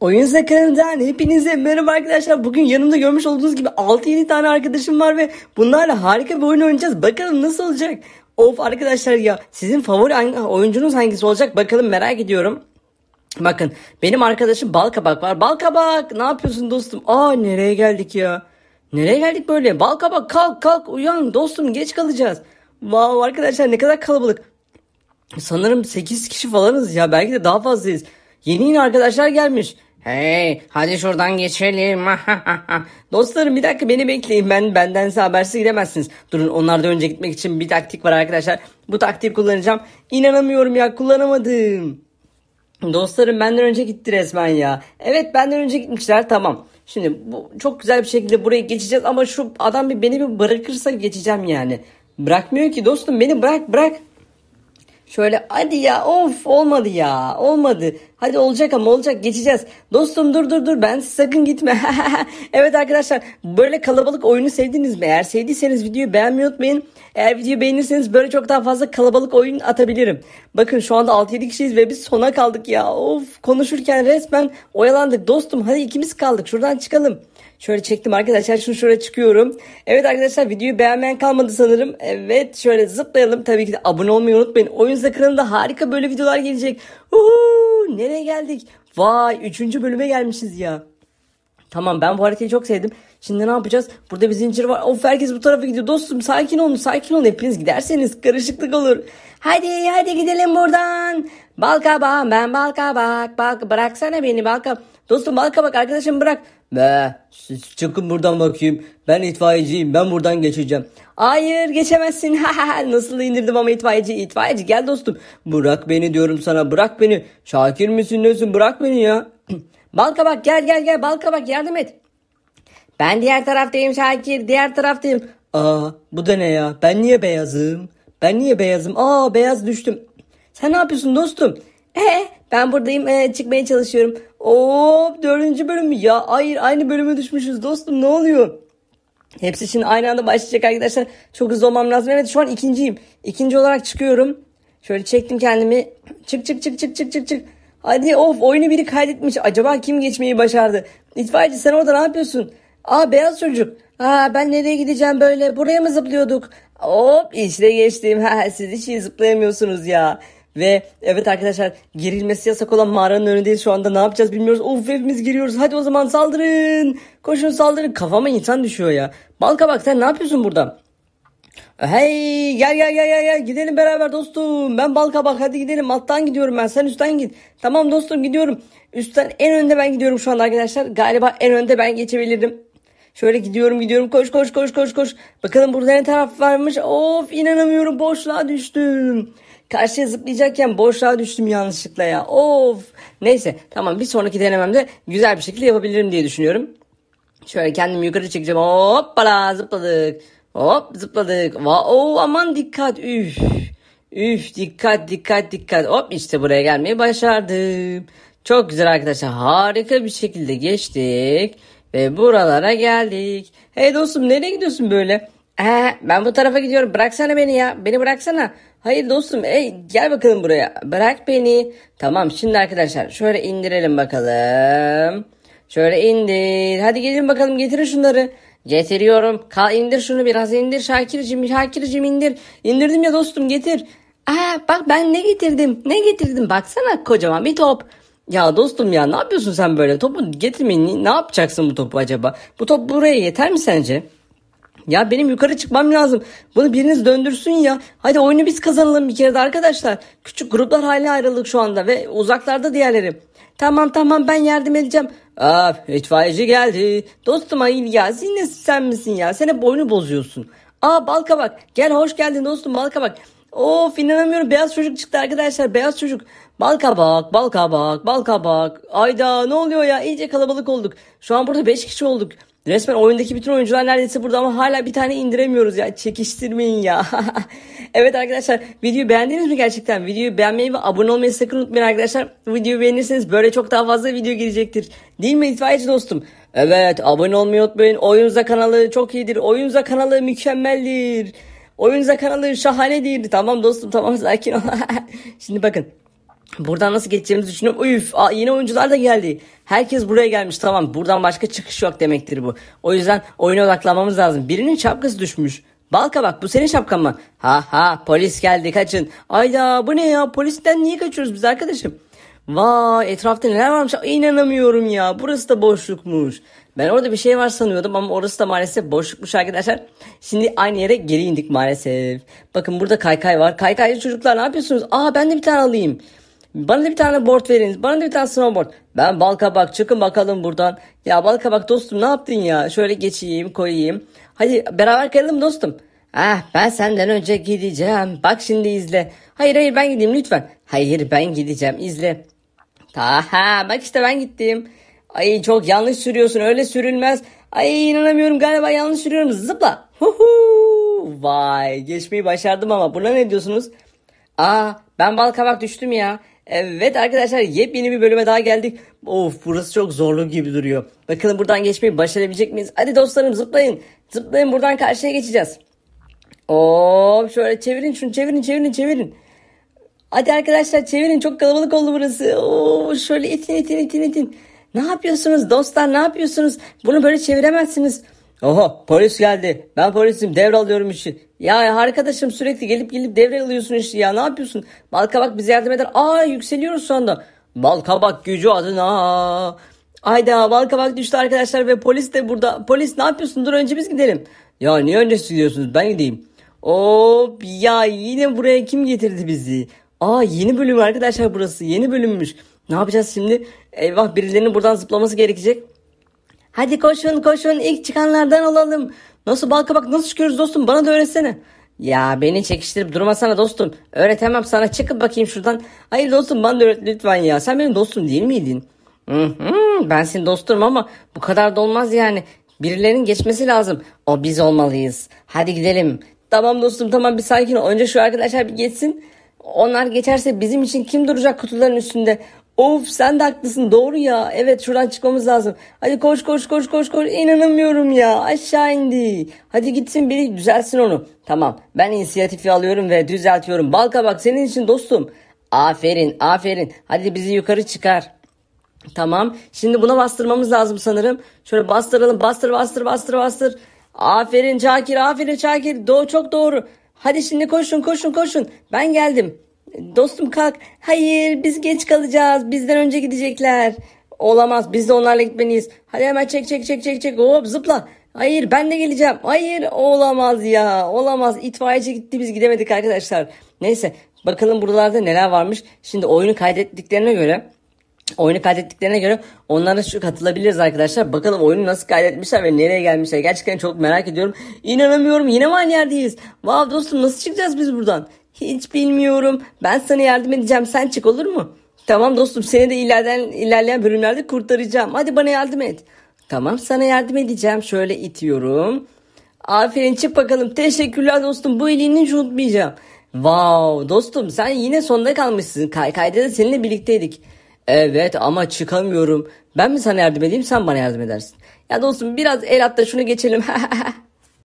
Oyun Sakalından hepinize merhaba arkadaşlar. Bugün yanımda görmüş olduğunuz gibi 6-7 tane arkadaşım var ve bunlarla harika bir oyun oynayacağız. Bakalım nasıl olacak? Of arkadaşlar ya sizin favori hangi, oyuncunuz hangisi olacak bakalım merak ediyorum. Bakın benim arkadaşım Balkabak var. Balkabak ne yapıyorsun dostum? Aa nereye geldik ya? Nereye geldik böyle? Balkabak kalk kalk uyan dostum geç kalacağız. Wow arkadaşlar ne kadar kalabalık. Sanırım 8 kişi falanız ya belki de daha fazlayız. Yeni yeni arkadaşlar gelmiş. Hey hadi şuradan geçelim. Dostlarım bir dakika beni bekleyin. Ben benden habersiz gidemezsiniz. Durun onlar da önce gitmek için bir taktik var arkadaşlar. Bu taktiği kullanacağım. İnanamıyorum ya kullanamadım. Dostlarım benden önce gitti resmen ya. Evet benden önce gitmişler tamam. Şimdi bu çok güzel bir şekilde burayı geçeceğiz ama şu adam bir beni bir bırakırsa geçeceğim yani. Bırakmıyor ki dostum beni bırak bırak. Şöyle hadi ya of olmadı ya olmadı. Hadi olacak ama olacak geçeceğiz. Dostum dur dur dur ben sakın gitme. evet arkadaşlar böyle kalabalık oyunu sevdiniz mi? Eğer sevdiyseniz videoyu beğenmeyi unutmayın. Eğer videoyu beğenirseniz böyle çok daha fazla kalabalık oyun atabilirim. Bakın şu anda 6-7 kişiyiz ve biz sona kaldık ya. Of konuşurken resmen oyalandık. Dostum hadi ikimiz kaldık şuradan çıkalım. Şöyle çektim arkadaşlar. şunu şöyle çıkıyorum. Evet arkadaşlar videoyu beğenmeyen kalmadı sanırım. Evet şöyle zıplayalım. Tabii ki de abone olmayı unutmayın. Oyun kanalında harika böyle videolar gelecek. Uhu, nereye geldik? Vay 3. bölüme gelmişiz ya. Tamam ben bu hareketi çok sevdim. Şimdi ne yapacağız? Burada bir zincir var. Of herkes bu tarafa gidiyor. Dostum sakin olun sakin olun. Hepiniz giderseniz karışıklık olur. Hadi hadi gidelim buradan. Balkabağ ben balkabak. Bak bıraksana beni balkabak. Dostum halka bak arkadaşım bırak. Be siz çıkın buradan bakayım. Ben itfaiyeciyim ben buradan geçeceğim. Hayır geçemezsin. Nasıl indirdim ama itfaiyeci. İtfaiyeci gel dostum. Bırak beni diyorum sana bırak beni. Şakir misin nesin bırak beni ya. balka bak gel gel gel balka bak yardım et. Ben diğer taraftayım Şakir diğer taraftayım. Aa bu da ne ya ben niye beyazım? Ben niye beyazım? Aa beyaz düştüm. Sen ne yapıyorsun dostum? Ee, ben buradayım ee, çıkmaya çalışıyorum. Oo dördüncü bölüm ya hayır aynı bölüme düşmüşüz dostum ne oluyor? Hepsi şimdi aynı anda başlayacak arkadaşlar. Çok hızlı olmam lazım. Evet şu an ikinciyim. İkinci olarak çıkıyorum. Şöyle çektim kendimi. Çık çık çık çık çık çık çık. Hadi of oyunu biri kaydetmiş. Acaba kim geçmeyi başardı? İtfaiyeci sen orada ne yapıyorsun? Aa beyaz çocuk. Aa ben nereye gideceğim böyle? Buraya mı zıplıyorduk? Hop işte geçtim. Ha, siz hiç zıplayamıyorsunuz ya. Ve evet arkadaşlar girilmesi yasak olan mağaranın önündeyiz şu anda ne yapacağız bilmiyoruz. Of hepimiz giriyoruz hadi o zaman saldırın. Koşun saldırın kafama insan düşüyor ya. Balka bak sen ne yapıyorsun burada? Hey gel gel gel gel gel gidelim beraber dostum. Ben balka bak hadi gidelim alttan gidiyorum ben sen üstten git. Tamam dostum gidiyorum. Üstten en önde ben gidiyorum şu anda arkadaşlar. Galiba en önde ben geçebilirim. Şöyle gidiyorum gidiyorum koş koş koş koş koş. Bakalım burada ne taraf varmış. Of inanamıyorum boşluğa düştüm. Karşıya zıplayacakken boşluğa düştüm yanlışlıkla ya. Of. Neyse tamam bir sonraki denememde güzel bir şekilde yapabilirim diye düşünüyorum. Şöyle kendimi yukarı çekeceğim. Hoppala zıpladık. Hop zıpladık. Wow, aman dikkat. Üf. Üf dikkat dikkat dikkat. Hop işte buraya gelmeyi başardım. Çok güzel arkadaşlar. Harika bir şekilde geçtik. Ve buralara geldik. Hey dostum nereye gidiyorsun böyle? Ee, ben bu tarafa gidiyorum. Bıraksana beni ya. Beni bıraksana. Hayır dostum ey gel bakalım buraya bırak beni. Tamam şimdi arkadaşlar şöyle indirelim bakalım. Şöyle indir. Hadi gelin bakalım getirin şunları. Getiriyorum. Kal indir şunu biraz indir Şakir'cim Şakir'cim indir. İndirdim ya dostum getir. Aa bak ben ne getirdim ne getirdim baksana kocaman bir top. Ya dostum ya ne yapıyorsun sen böyle topu getirmeyin ne yapacaksın bu topu acaba? Bu top buraya yeter mi sence? Ya benim yukarı çıkmam lazım. Bunu biriniz döndürsün ya. Hadi oyunu biz kazanalım bir kere de arkadaşlar. Küçük gruplar haline ayrıldık şu anda ve uzaklarda diğerleri. Tamam tamam ben yardım edeceğim. Aa itfaiyeci geldi. Dostum ayıp ya yine sen misin ya? Sen hep oyunu bozuyorsun. Aa balka bak. Gel hoş geldin dostum balka bak. Of inanamıyorum beyaz çocuk çıktı arkadaşlar beyaz çocuk. Bal kabak, bal kabak, bal kabak. Ayda ne oluyor ya iyice kalabalık olduk. Şu an burada 5 kişi olduk. Resmen oyundaki bütün oyuncular neredeyse burada ama hala bir tane indiremiyoruz ya. Çekiştirmeyin ya. evet arkadaşlar videoyu beğendiniz mi gerçekten? Videoyu beğenmeyi ve abone olmayı sakın unutmayın arkadaşlar. Videoyu beğenirseniz böyle çok daha fazla video gelecektir. Değil mi itfaiyeci dostum? Evet abone olmayı unutmayın. Oyunza kanalı çok iyidir. Oyunza kanalı mükemmeldir. Oyunza kanalı şahanedir. Tamam dostum tamam sakin ol. Şimdi bakın Buradan nasıl geçeceğimizi düşünüyorum. Üf yeni oyuncular da geldi. Herkes buraya gelmiş tamam. Buradan başka çıkış yok demektir bu. O yüzden oyuna odaklanmamız lazım. Birinin şapkası düşmüş. Balka bak bu senin şapkan mı? Ha ha polis geldi kaçın. Ayda bu ne ya polisten niye kaçıyoruz biz arkadaşım? Vay etrafta neler varmış inanamıyorum ya burası da boşlukmuş. Ben orada bir şey var sanıyordum ama orası da maalesef boşlukmuş arkadaşlar. Şimdi aynı yere geri indik maalesef. Bakın burada kaykay var. Kaykaycı çocuklar ne yapıyorsunuz? Aa ben de bir tane alayım. Bana da bir tane board veriniz. Bana da bir tane snowboard. Ben balkabak çıkın bakalım buradan. Ya balkabak dostum ne yaptın ya? Şöyle geçeyim koyayım. Hadi beraber kayalım dostum. Ah ben senden önce gideceğim. Bak şimdi izle. Hayır hayır ben gideyim lütfen. Hayır ben gideceğim izle. Taha bak işte ben gittim. Ay çok yanlış sürüyorsun öyle sürülmez. Ay inanamıyorum galiba yanlış sürüyorum zıpla. Huhu. Vay geçmeyi başardım ama buna ne diyorsunuz? Aa ben balkabak düştüm ya. Evet arkadaşlar yepyeni bir bölüme daha geldik. Of burası çok zorlu gibi duruyor. Bakalım buradan geçmeyi başarabilecek miyiz? Hadi dostlarım zıplayın. Zıplayın buradan karşıya geçeceğiz. Oo şöyle çevirin şunu çevirin çevirin çevirin. Hadi arkadaşlar çevirin çok kalabalık oldu burası. Oo şöyle itin itin itin itin. Ne yapıyorsunuz dostlar ne yapıyorsunuz? Bunu böyle çeviremezsiniz. Oho polis geldi. Ben polisim devralıyorum işi. Ya arkadaşım sürekli gelip gelip devre alıyorsun işte ya ne yapıyorsun? Bal kabak bize yardım eder. Aa yükseliyoruz şu anda. Bal kabak gücü adına. Ayda bal kabak düştü arkadaşlar ve polis de burada. Polis ne yapıyorsun? Dur önce biz gidelim. Ya niye önce gidiyorsunuz? Ben gideyim. Hop ya yine buraya kim getirdi bizi? Aa yeni bölüm arkadaşlar burası. Yeni bölümmüş. Ne yapacağız şimdi? Eyvah birilerinin buradan zıplaması gerekecek. Hadi koşun koşun ilk çıkanlardan olalım. Nasıl bal kabak nasıl çıkıyoruz dostum bana da öğretsene. Ya beni çekiştirip durmasana dostum. Öğretemem sana çıkıp bakayım şuradan. Hayır dostum bana da öğret lütfen ya. Sen benim dostum değil miydin? Hı hı, ben senin dostum ama bu kadar da olmaz yani. Birilerinin geçmesi lazım. O biz olmalıyız. Hadi gidelim. Tamam dostum tamam bir sakin ol. Önce şu arkadaşlar bir geçsin. Onlar geçerse bizim için kim duracak kutuların üstünde? Of sen de haklısın doğru ya. Evet şuradan çıkmamız lazım. Hadi koş koş koş koş koş. İnanamıyorum ya aşağı indi. Hadi gitsin biri düzelsin onu. Tamam ben inisiyatifi alıyorum ve düzeltiyorum. Balka bak senin için dostum. Aferin aferin. Hadi bizi yukarı çıkar. Tamam. Şimdi buna bastırmamız lazım sanırım. Şöyle bastıralım. Bastır bastır bastır bastır. Aferin Çakir aferin Çakir. Doğu çok doğru. Hadi şimdi koşun koşun koşun. Ben geldim. Dostum kalk. Hayır biz geç kalacağız. Bizden önce gidecekler. Olamaz. Biz de onlarla gitmeliyiz. Hadi hemen çek çek çek çek çek. Hop zıpla. Hayır ben de geleceğim. Hayır olamaz ya. Olamaz. İtfaiyeci gitti biz gidemedik arkadaşlar. Neyse bakalım buralarda neler varmış. Şimdi oyunu kaydettiklerine göre oyunu kaydettiklerine göre onlara şu katılabiliriz arkadaşlar. Bakalım oyunu nasıl kaydetmişler ve nereye gelmişler. Gerçekten çok merak ediyorum. İnanamıyorum. Yine mi aynı yerdeyiz? Vav wow, dostum nasıl çıkacağız biz buradan? Hiç bilmiyorum. Ben sana yardım edeceğim. Sen çık olur mu? Tamam dostum seni de ilerleyen, ilerleyen bölümlerde kurtaracağım. Hadi bana yardım et. Tamam sana yardım edeceğim. Şöyle itiyorum. Aferin çık bakalım. Teşekkürler dostum. Bu iyiliğini hiç unutmayacağım. Wow dostum sen yine sonda kalmışsın. Kaykayda da seninle birlikteydik. Evet ama çıkamıyorum. Ben mi sana yardım edeyim sen bana yardım edersin. Ya dostum biraz el at da şunu geçelim.